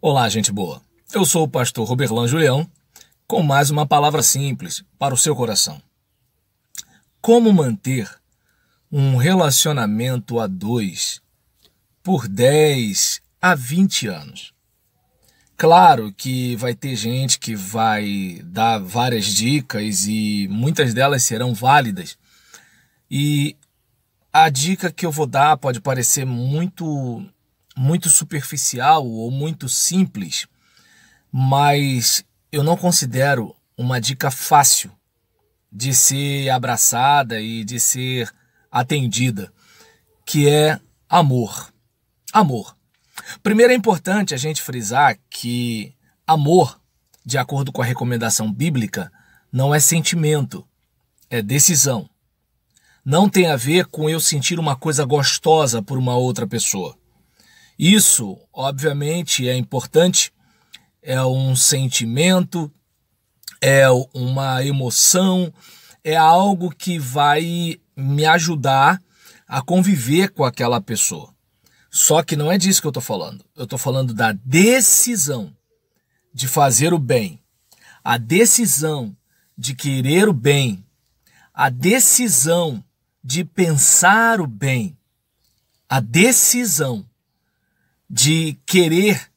Olá, gente boa. Eu sou o pastor Roberlan Julião com mais uma palavra simples para o seu coração. Como manter um relacionamento a dois por 10 a 20 anos? Claro que vai ter gente que vai dar várias dicas e muitas delas serão válidas. E a dica que eu vou dar pode parecer muito muito superficial ou muito simples, mas eu não considero uma dica fácil de ser abraçada e de ser atendida, que é amor. Amor. Primeiro é importante a gente frisar que amor, de acordo com a recomendação bíblica, não é sentimento, é decisão. Não tem a ver com eu sentir uma coisa gostosa por uma outra pessoa. Isso, obviamente, é importante, é um sentimento, é uma emoção, é algo que vai me ajudar a conviver com aquela pessoa. Só que não é disso que eu estou falando. Eu estou falando da decisão de fazer o bem, a decisão de querer o bem, a decisão de pensar o bem, a decisão de querer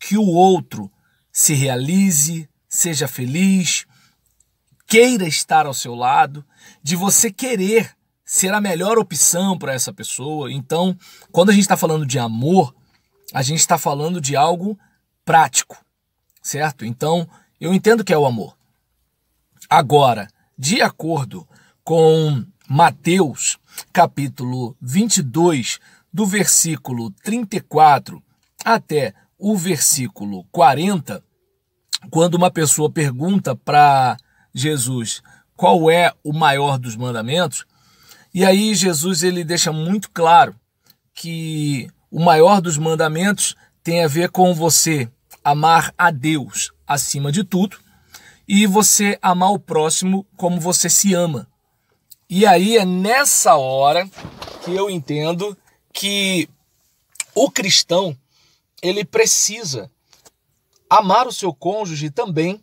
que o outro se realize, seja feliz, queira estar ao seu lado, de você querer ser a melhor opção para essa pessoa. Então, quando a gente está falando de amor, a gente está falando de algo prático, certo? Então, eu entendo que é o amor. Agora, de acordo com Mateus, capítulo 22, do versículo 34 até o versículo 40, quando uma pessoa pergunta para Jesus qual é o maior dos mandamentos, e aí Jesus ele deixa muito claro que o maior dos mandamentos tem a ver com você amar a Deus acima de tudo e você amar o próximo como você se ama. E aí é nessa hora que eu entendo que o cristão ele precisa amar o seu cônjuge também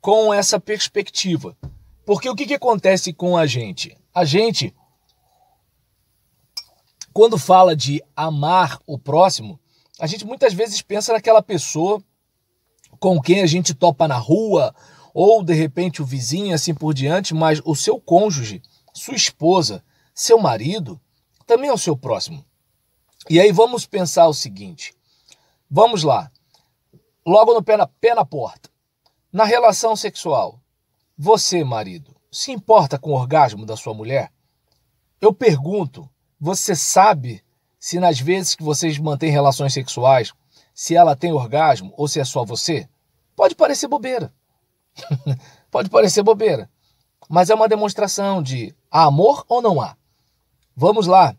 com essa perspectiva. Porque o que, que acontece com a gente? A gente, quando fala de amar o próximo, a gente muitas vezes pensa naquela pessoa com quem a gente topa na rua, ou de repente o vizinho, assim por diante, mas o seu cônjuge, sua esposa, seu marido, também é o seu próximo. E aí vamos pensar o seguinte: vamos lá, logo no pé na, pé na porta. Na relação sexual, você, marido, se importa com o orgasmo da sua mulher? Eu pergunto, você sabe se nas vezes que vocês mantêm relações sexuais, se ela tem orgasmo ou se é só você? Pode parecer bobeira. Pode parecer bobeira. Mas é uma demonstração de há amor ou não há. Vamos lá,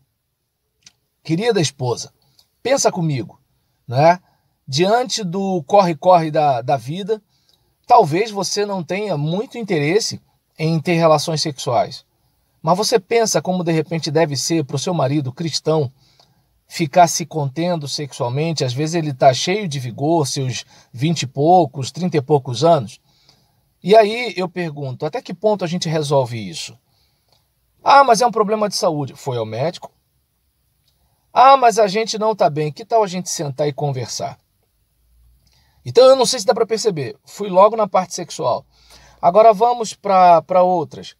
querida esposa, pensa comigo, né? Diante do corre-corre da, da vida, talvez você não tenha muito interesse em ter relações sexuais. Mas você pensa como de repente deve ser para o seu marido cristão ficar se contendo sexualmente, às vezes ele está cheio de vigor, seus vinte e poucos, trinta e poucos anos. E aí eu pergunto, até que ponto a gente resolve isso? Ah, mas é um problema de saúde. Foi ao médico, ah, mas a gente não está bem. Que tal a gente sentar e conversar? Então eu não sei se dá para perceber. Fui logo na parte sexual. Agora vamos para outras.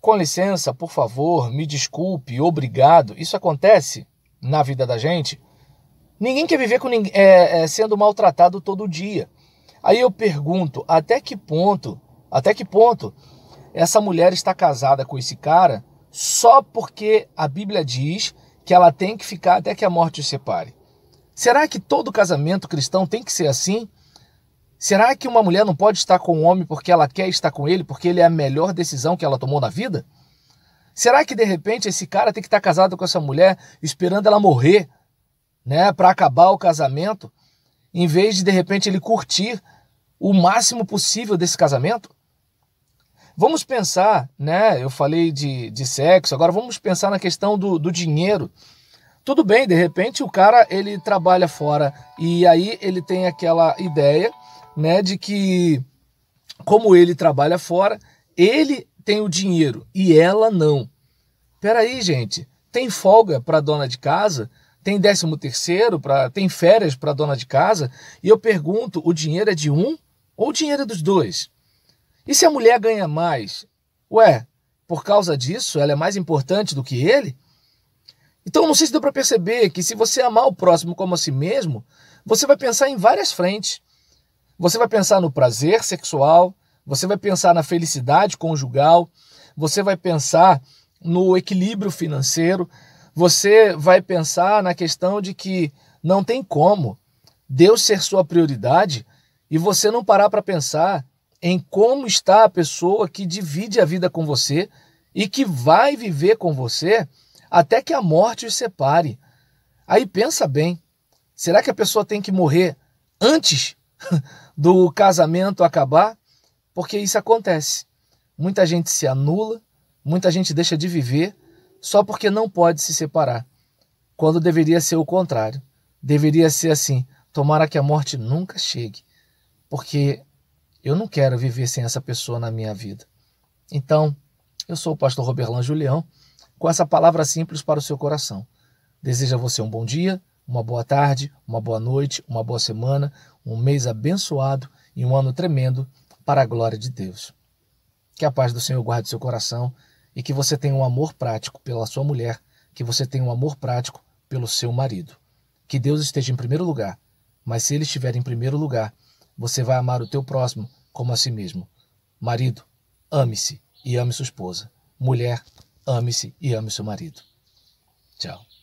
Com licença, por favor, me desculpe, obrigado. Isso acontece na vida da gente. Ninguém quer viver com, é, é, sendo maltratado todo dia. Aí eu pergunto, até que ponto, até que ponto essa mulher está casada com esse cara só porque a Bíblia diz que ela tem que ficar até que a morte os separe. Será que todo casamento cristão tem que ser assim? Será que uma mulher não pode estar com um homem porque ela quer estar com ele, porque ele é a melhor decisão que ela tomou na vida? Será que de repente esse cara tem que estar casado com essa mulher esperando ela morrer, né, para acabar o casamento, em vez de de repente ele curtir o máximo possível desse casamento? Vamos pensar, né? Eu falei de, de sexo, agora vamos pensar na questão do, do dinheiro. Tudo bem, de repente o cara ele trabalha fora e aí ele tem aquela ideia, né, de que como ele trabalha fora, ele tem o dinheiro e ela não. Peraí, gente, tem folga para dona de casa? Tem décimo terceiro, para? tem férias para dona de casa? E eu pergunto, o dinheiro é de um ou o dinheiro é dos dois? E se a mulher ganha mais? Ué, por causa disso ela é mais importante do que ele? Então não sei se deu para perceber que se você amar o próximo como a si mesmo, você vai pensar em várias frentes. Você vai pensar no prazer sexual, você vai pensar na felicidade conjugal, você vai pensar no equilíbrio financeiro, você vai pensar na questão de que não tem como Deus ser sua prioridade e você não parar para pensar em como está a pessoa que divide a vida com você e que vai viver com você até que a morte os separe. Aí pensa bem, será que a pessoa tem que morrer antes do casamento acabar? Porque isso acontece. Muita gente se anula, muita gente deixa de viver só porque não pode se separar, quando deveria ser o contrário. Deveria ser assim: tomara que a morte nunca chegue, porque eu não quero viver sem essa pessoa na minha vida. Então, eu sou o pastor Roberlan Julião, com essa palavra simples para o seu coração. Desejo a você um bom dia, uma boa tarde, uma boa noite, uma boa semana, um mês abençoado e um ano tremendo para a glória de Deus. Que a paz do Senhor guarde seu coração e que você tenha um amor prático pela sua mulher, que você tenha um amor prático pelo seu marido. Que Deus esteja em primeiro lugar, mas se ele estiver em primeiro lugar, você vai amar o teu próximo como a si mesmo. Marido, ame-se e ame sua esposa. Mulher, ame-se e ame seu marido. Tchau.